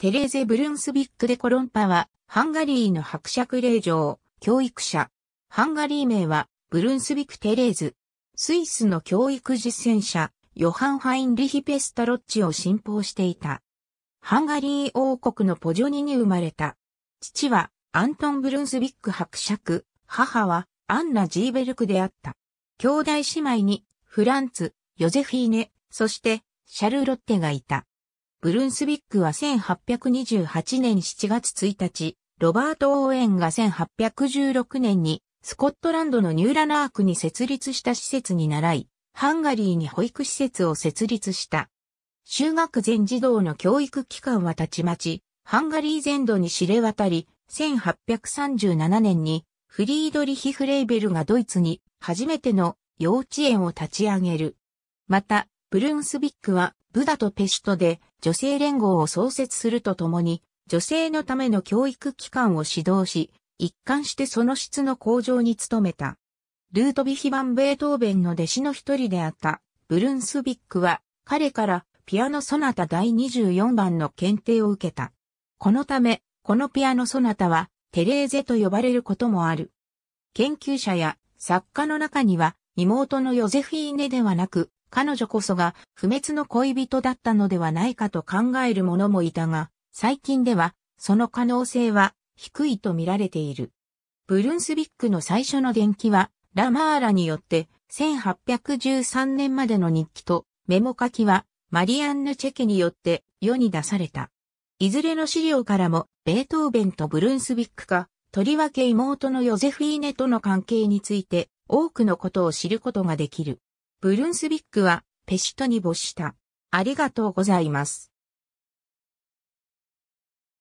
テレーゼ・ブルンスビック・デ・コロンパは、ハンガリーの伯爵令嬢、教育者。ハンガリー名は、ブルンスビック・テレーズ。スイスの教育実践者、ヨハン・ハインリヒ・ペスタロッチを信奉していた。ハンガリー王国のポジョニに生まれた。父は、アントン・ブルンスビック伯爵、母は、アンナ・ジーベルクであった。兄弟姉妹に、フランツ、ヨゼフィーネ、そして、シャルロッテがいた。ブルンスビックは1828年7月1日、ロバート・オーエンが1816年にスコットランドのニューラナークに設立した施設に習い、ハンガリーに保育施設を設立した。修学前児童の教育機関はたちまち、ハンガリー全土に知れ渡り、1837年にフリードリヒ・フレイベルがドイツに初めての幼稚園を立ち上げる。また、ブルンスビックはブダとペシュトで女性連合を創設するとともに、女性のための教育機関を指導し、一貫してその質の向上に努めた。ルートビヒバン・ベートーベンの弟子の一人であったブルンスビックは、彼からピアノソナタ第24番の検定を受けた。このため、このピアノソナタはテレーゼと呼ばれることもある。研究者や作家の中には妹のヨゼフィーネではなく彼女こそが不滅の恋人だったのではないかと考える者もいたが、最近ではその可能性は低いと見られている。ブルンスビックの最初の伝記は、ラマーラによって1813年までの日記とメモ書きはマリアンヌ・チェケによって世に出された。いずれの資料からもベートーベンとブルンスビックか、とりわけ妹のヨゼフィーネとの関係について多くのことを知ることができる。ブルンスビックはペシトに没した。ありがとうございます。